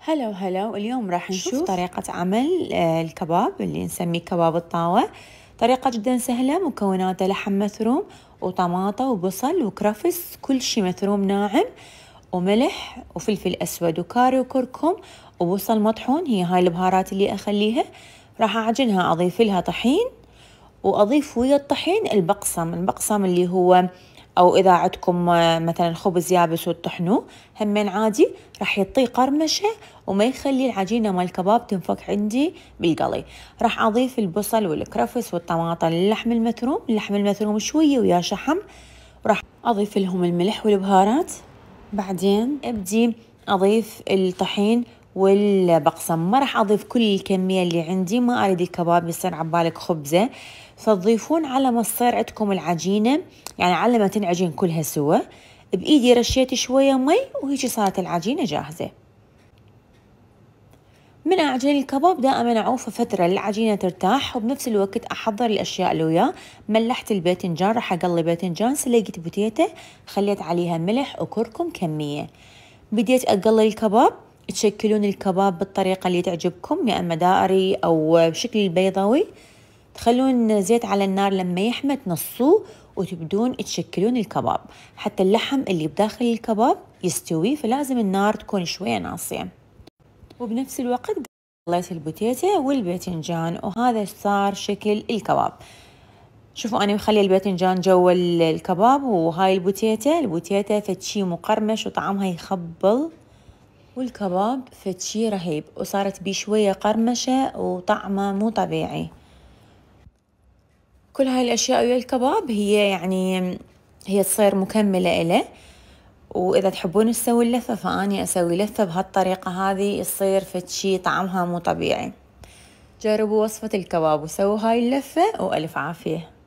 هلا وهلا واليوم راح نشوف طريقة عمل آه، الكباب اللي نسميه كباب الطاوة طريقة جدا سهلة مكوناته لحم مثروم وطماطة وبصل وكرفس كل شي مثروم ناعم وملح وفلفل أسود وكاري وكركم وبصل مطحون هي هاي البهارات اللي أخليها راح أعجنها أضيف لها طحين وأضيف ويا الطحين البقسم البقسم اللي هو أو إذا عندكم آه، مثلا خبز يابس وتطحنوه همين عادي راح يعطيه قرمشة وما يخلي العجينة مال الكباب تنفك عندي بالقلي راح أضيف البصل والكرفس والطماطم للحم المثروم اللحم المثروم شوية ويا شحم وراح أضيف لهم الملح والبهارات بعدين أبدي أضيف الطحين والبقسم ما راح أضيف كل الكمية اللي عندي ما أريد الكباب يصير عبالك خبزة فتضيفون على ما تصير عندكم العجينة يعني على ما تنعجن كلها سوا بإيدي رشيت شوية مي وهيك صارت العجينة جاهزة من أعجن الكباب دائما أعوفه فترة للعجينة ترتاح وبنفس الوقت أحضر الأشياء اللي وياه ملحت الباذنجان راح أقلي باذنجان سلقت بوتيتة خليت عليها ملح وكركم كمية بديت أقلي الكباب تشكلون الكباب بالطريقة اللي تعجبكم يا أما دائري أو بشكل بيضوي تخلون زيت على النار لما يحمى تنصوه وتبدون تشكلون الكباب حتى اللحم اللي بداخل الكباب يستوي فلازم النار تكون شوية ناصية وبنفس الوقت قليت البوتيتة والباذنجان وهذا صار شكل الكباب شوفوا انا مخلي الباذنجان جوا الكباب وهاي البوتيتة البوتيتة فد شي مقرمش وطعمها يخبل والكباب فتشي رهيب وصارت بيه شوية قرمشة وطعمه مو طبيعي كل هاي الأشياء ويا الكباب هي يعني هي تصير مكملة إله وإذا تحبون تسوي اللفة فأني أسوي لفة بهالطريقة هذه يصير فتشي طعمها مو طبيعي جربوا وصفة الكباب وسووا هاي اللفة وألف عافية